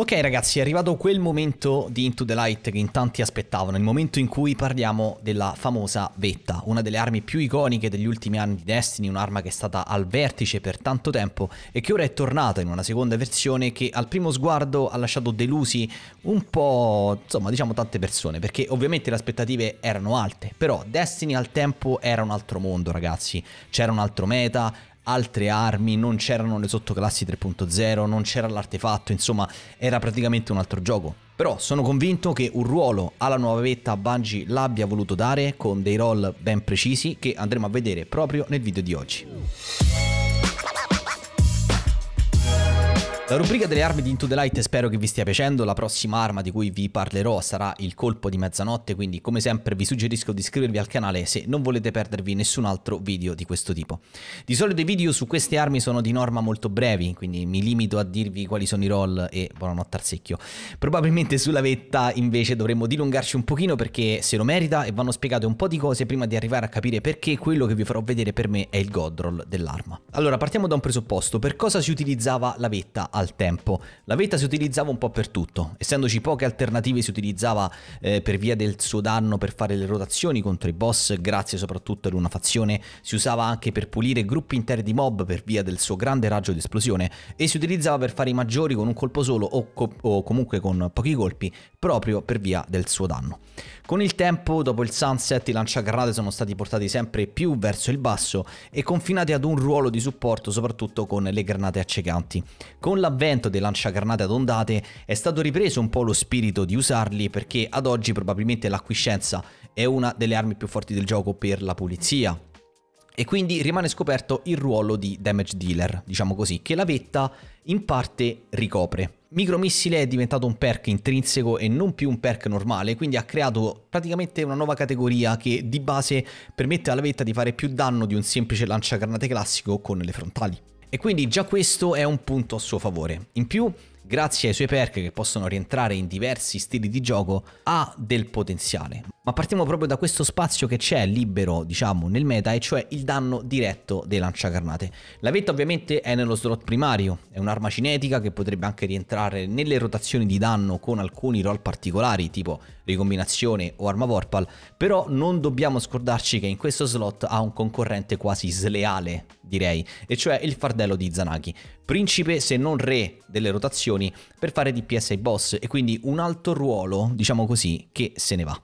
Ok ragazzi, è arrivato quel momento di Into the Light che in tanti aspettavano, il momento in cui parliamo della famosa vetta, una delle armi più iconiche degli ultimi anni di Destiny, un'arma che è stata al vertice per tanto tempo e che ora è tornata in una seconda versione che al primo sguardo ha lasciato delusi un po', insomma, diciamo tante persone, perché ovviamente le aspettative erano alte, però Destiny al tempo era un altro mondo ragazzi, c'era un altro meta, altre armi, non c'erano le sottoclassi 3.0, non c'era l'artefatto, insomma era praticamente un altro gioco. Però sono convinto che un ruolo alla nuova vetta Bungie l'abbia voluto dare con dei roll ben precisi che andremo a vedere proprio nel video di oggi. La rubrica delle armi di Into the Light spero che vi stia piacendo, la prossima arma di cui vi parlerò sarà il colpo di mezzanotte, quindi come sempre vi suggerisco di iscrivervi al canale se non volete perdervi nessun altro video di questo tipo. Di solito i video su queste armi sono di norma molto brevi, quindi mi limito a dirvi quali sono i roll e buonanotte al secchio. Probabilmente sulla vetta invece dovremmo dilungarci un pochino perché se lo merita e vanno spiegate un po' di cose prima di arrivare a capire perché quello che vi farò vedere per me è il godroll dell'arma. Allora partiamo da un presupposto, per cosa si utilizzava la vetta? al tempo. La vetta si utilizzava un po' per tutto, essendoci poche alternative si utilizzava eh, per via del suo danno per fare le rotazioni contro i boss, grazie soprattutto ad una fazione, si usava anche per pulire gruppi interi di mob per via del suo grande raggio di esplosione e si utilizzava per fare i maggiori con un colpo solo o, co- o comunque con pochi colpi proprio per via del suo danno. Con il tempo, dopo il sunset, i lanciagranate sono stati portati sempre più verso il basso e confinati ad un ruolo di supporto soprattutto con le granate accecanti. Con l'avvento dei lanciagranate ad ondate è stato ripreso un po' lo spirito di usarli perché ad oggi probabilmente l'acquiscenza è una delle armi più forti del gioco per la pulizia e quindi rimane scoperto il ruolo di damage dealer, diciamo così, che la vetta in parte ricopre. Micromissile è diventato un perk intrinseco e non più un perk normale, quindi ha creato praticamente una nuova categoria che di base permette alla vetta di fare più danno di un semplice lanciagranate classico con le frontali. E quindi già questo è un punto a suo favore. In più, grazie ai suoi perk che possono rientrare in diversi stili di gioco, ha del potenziale. Ma partiamo proprio da questo spazio che c'è libero, diciamo, nel meta, e cioè il danno diretto dei lanciacarnate. La vetta ovviamente è nello slot primario, è un'arma cinetica che potrebbe anche rientrare nelle rotazioni di danno con alcuni roll particolari, tipo ricombinazione o arma vorpal, però non dobbiamo scordarci che in questo slot ha un concorrente quasi sleale, direi, e cioè il fardello di Zanaki, principe se non re delle rotazioni per fare DPS ai boss e quindi un alto ruolo, diciamo così, che se ne va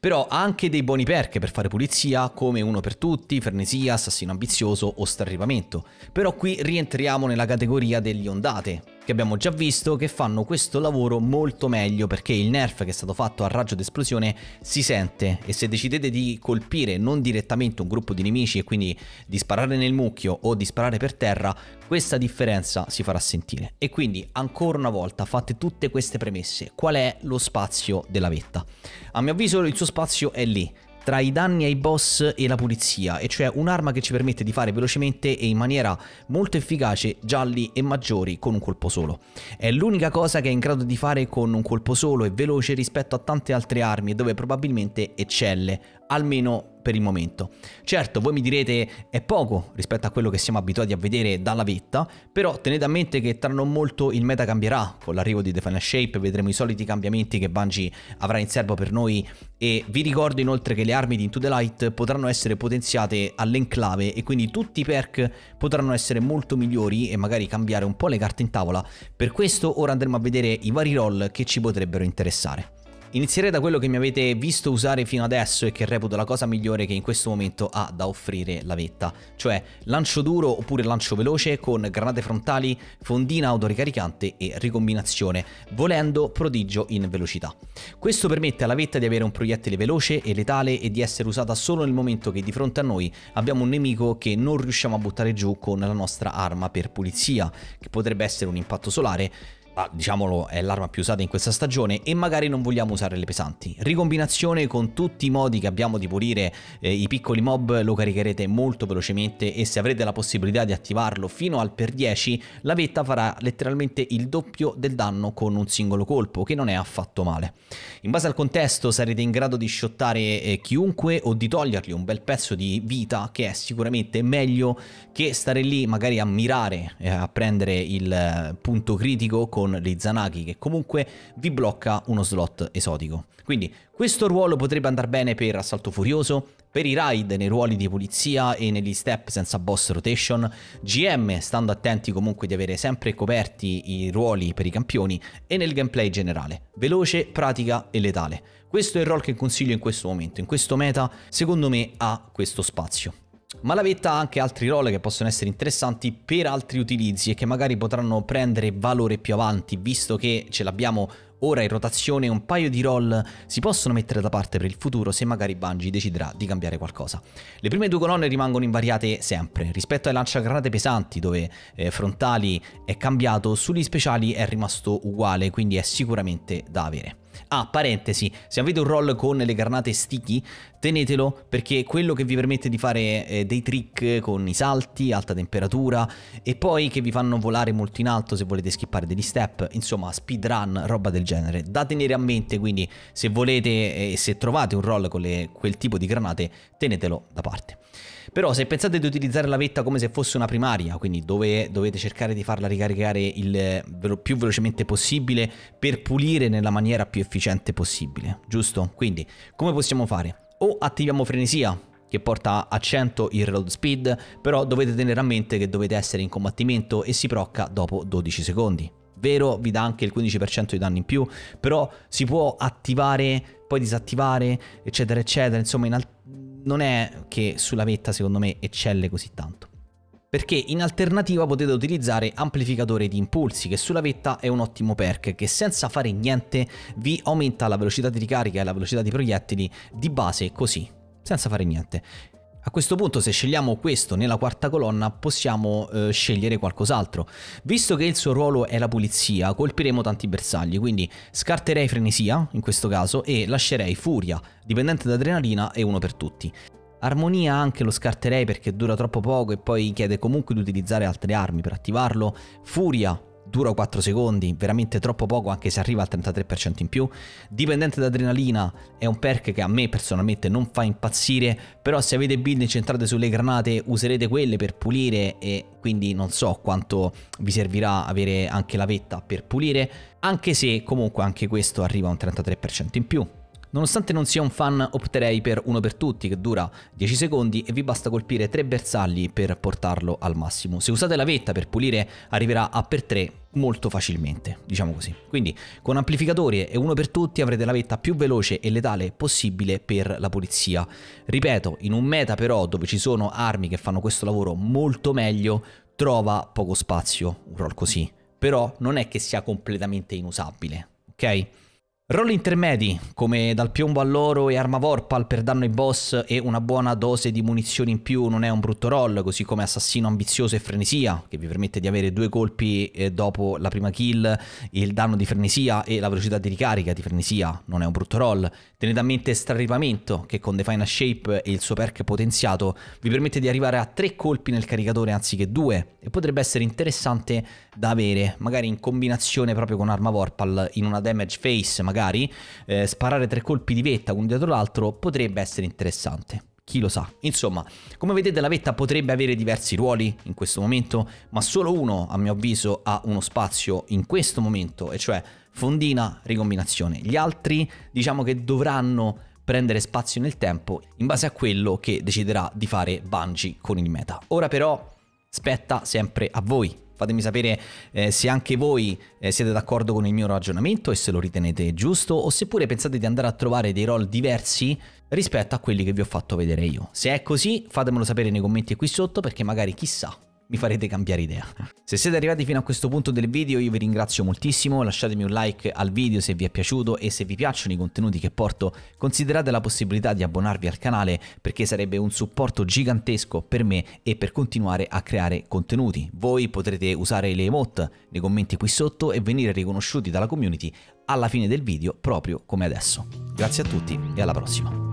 però ha anche dei buoni perk per fare pulizia come uno per tutti, frenesia, assassino ambizioso o strarrivamento, però qui rientriamo nella categoria degli ondate, che abbiamo già visto che fanno questo lavoro molto meglio perché il nerf che è stato fatto al raggio d'esplosione si sente e se decidete di colpire non direttamente un gruppo di nemici e quindi di sparare nel mucchio o di sparare per terra questa differenza si farà sentire e quindi ancora una volta fate tutte queste premesse qual è lo spazio della vetta a mio avviso il suo spazio è lì tra i danni ai boss e la pulizia, e cioè un'arma che ci permette di fare velocemente e in maniera molto efficace gialli e maggiori con un colpo solo. È l'unica cosa che è in grado di fare con un colpo solo e veloce rispetto a tante altre armi dove probabilmente eccelle, almeno per il momento. Certo, voi mi direte è poco rispetto a quello che siamo abituati a vedere dalla vetta, però tenete a mente che tra non molto il meta cambierà con l'arrivo di The Final Shape, vedremo i soliti cambiamenti che Bungie avrà in serbo per noi e vi ricordo inoltre che le armi di Into the Light potranno essere potenziate all'enclave e quindi tutti i perk potranno essere molto migliori e magari cambiare un po' le carte in tavola. Per questo ora andremo a vedere i vari roll che ci potrebbero interessare. Inizierei da quello che mi avete visto usare fino adesso e che reputo la cosa migliore che in questo momento ha da offrire la vetta, cioè lancio duro oppure lancio veloce con granate frontali, fondina autoricaricante e ricombinazione, volendo prodigio in velocità. Questo permette alla vetta di avere un proiettile veloce e letale e di essere usata solo nel momento che di fronte a noi abbiamo un nemico che non riusciamo a buttare giù con la nostra arma per pulizia, che potrebbe essere un impatto solare, ah, diciamolo, è l'arma più usata in questa stagione e magari non vogliamo usare le pesanti. Ricombinazione con tutti i modi che abbiamo di pulire eh, i piccoli mob lo caricherete molto velocemente e se avrete la possibilità di attivarlo fino al per 10 la vetta farà letteralmente il doppio del danno con un singolo colpo che non è affatto male. In base al contesto sarete in grado di shottare eh, chiunque o di togliergli un bel pezzo di vita che è sicuramente meglio che stare lì magari a mirare eh, a prendere il eh, punto critico con con dei che comunque vi blocca uno slot esotico. Quindi questo ruolo potrebbe andare bene per Assalto Furioso, per i raid nei ruoli di polizia e negli step senza boss rotation, GM stando attenti comunque di avere sempre coperti i ruoli per i campioni e nel gameplay generale, veloce, pratica e letale. Questo è il role che consiglio in questo momento, in questo meta secondo me ha questo spazio ma la vetta ha anche altri role che possono essere interessanti per altri utilizzi e che magari potranno prendere valore più avanti, visto che ce l'abbiamo ora in rotazione un paio di roll si possono mettere da parte per il futuro se magari Bungie deciderà di cambiare qualcosa. Le prime due colonne rimangono invariate sempre, rispetto ai lanciagranate pesanti dove eh, frontali è cambiato, sugli speciali è rimasto uguale, quindi è sicuramente da avere. Ah, parentesi, se avete un roll con le granate sticky, tenetelo perché è quello che vi permette di fare eh, dei trick con i salti, alta temperatura e poi che vi fanno volare molto in alto se volete skippare degli step, insomma speedrun, roba del genere. Da tenere a mente quindi se volete eh, e eh, se trovate un roll con le, quel tipo di granate, tenetelo da parte. Però se pensate di utilizzare la vetta come se fosse una primaria, quindi dove dovete cercare di farla ricaricare il eh, più velocemente possibile per pulire nella maniera più efficiente possibile, giusto? Quindi, come possiamo fare? O attiviamo frenesia, che porta a 100 il reload speed, però dovete tenere a mente che dovete essere in combattimento e si procca dopo 12 secondi. Vero, vi dà anche il 15% di danni in più, però si può attivare, poi disattivare, eccetera, eccetera. Insomma, in non è che sulla vetta, secondo me, eccelle così tanto perché in alternativa potete utilizzare amplificatore di impulsi che sulla vetta è un ottimo perk che senza fare niente vi aumenta la velocità di ricarica e la velocità di proiettili di base così, senza fare niente. A questo punto se scegliamo questo nella quarta colonna possiamo eh, scegliere qualcos'altro. Visto che il suo ruolo è la pulizia colpiremo tanti bersagli quindi scarterei frenesia in questo caso e lascerei furia, dipendente da adrenalina e uno per tutti. Armonia anche lo scarterei perché dura troppo poco e poi chiede comunque di utilizzare altre armi per attivarlo. Furia dura 4 secondi, veramente troppo poco anche se arriva al 33% in più. Dipendente d'adrenalina è un perk che a me personalmente non fa impazzire, però se avete build incentrate sulle granate userete quelle per pulire e quindi non so quanto vi servirà avere anche la vetta per pulire, anche se comunque anche questo arriva a un 33% in più. Nonostante non sia un fan opterei per uno per tutti che dura 10 secondi e vi basta colpire 3 bersagli per portarlo al massimo. Se usate la vetta per pulire arriverà a per 3 molto facilmente, diciamo così. Quindi con amplificatori e uno per tutti avrete la vetta più veloce e letale possibile per la pulizia. Ripeto, in un meta però dove ci sono armi che fanno questo lavoro molto meglio, trova poco spazio un roll così. Però non è che sia completamente inusabile, ok? Roll intermedi, come dal piombo all'oro e arma vorpal per danno ai boss e una buona dose di munizioni in più non è un brutto roll, così come assassino ambizioso e frenesia, che vi permette di avere due colpi eh, dopo la prima kill, il danno di frenesia e la velocità di ricarica di frenesia, non è un brutto roll. Tenete a mente strarripamento, che con Define a Shape e il suo perk potenziato vi permette di arrivare a tre colpi nel caricatore anziché due, e potrebbe essere interessante da avere, magari in combinazione proprio con arma vorpal in una damage phase, magari magari eh, sparare tre colpi di vetta uno dietro l'altro potrebbe essere interessante. Chi lo sa? Insomma, come vedete la vetta potrebbe avere diversi ruoli in questo momento, ma solo uno, a mio avviso, ha uno spazio in questo momento, e cioè fondina, ricombinazione. Gli altri diciamo che dovranno prendere spazio nel tempo in base a quello che deciderà di fare Bungie con il meta. Ora però spetta sempre a voi Fatemi sapere eh, se anche voi eh, siete d'accordo con il mio ragionamento e se lo ritenete giusto o seppure pensate di andare a trovare dei roll diversi rispetto a quelli che vi ho fatto vedere io. Se è così fatemelo sapere nei commenti qui sotto perché magari chissà mi farete cambiare idea. Se siete arrivati fino a questo punto del video io vi ringrazio moltissimo, lasciatemi un like al video se vi è piaciuto e se vi piacciono i contenuti che porto considerate la possibilità di abbonarvi al canale perché sarebbe un supporto gigantesco per me e per continuare a creare contenuti. Voi potrete usare le emote nei commenti qui sotto e venire riconosciuti dalla community alla fine del video proprio come adesso. Grazie a tutti e alla prossima.